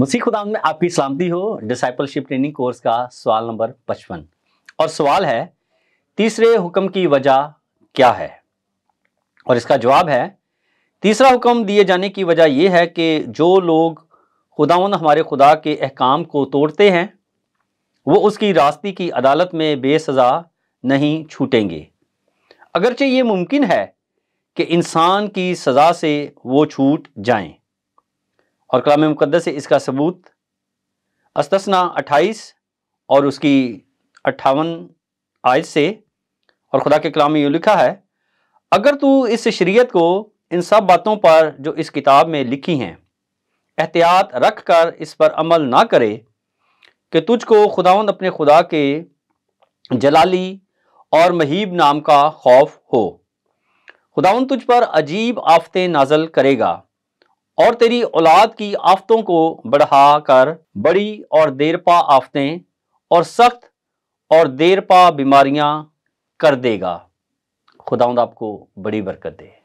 मसीह खुदा में आपकी सलामती हो डिसाइपलशिप ट्रेनिंग कोर्स का सवाल नंबर पचपन और सवाल है तीसरे हुक्म की वजह क्या है और इसका जवाब है तीसरा हुक्म दिए जाने की वजह यह है कि जो लोग खुदावन हमारे खुदा के अहकाम को तोड़ते हैं वो उसकी रास्ती की अदालत में बेसज़ा नहीं छूटेंगे अगरचे ये मुमकिन है कि इंसान की सज़ा से वो छूट जाएं और कलाम मुकदस से इसका सबूत अस्तना अट्ठाईस और उसकी अट्ठावन आयत से और खुदा के कलाम में यूँ लिखा है अगर तू इस शरीयत को इन सब बातों पर जो इस किताब में लिखी हैं एहतियात रख कर इस पर अमल ना करे कि तुझको खुदावंद अपने खुदा के जलाली और महीब नाम का खौफ हो खुदावंद तुझ पर अजीब आफतें नाजल करेगा और तेरी औलाद की आफतों को बढ़ा कर बड़ी और देरपा आफतें और सख्त और देरपा बीमारियां कर देगा खुदाउंद आपको बड़ी बरकत दे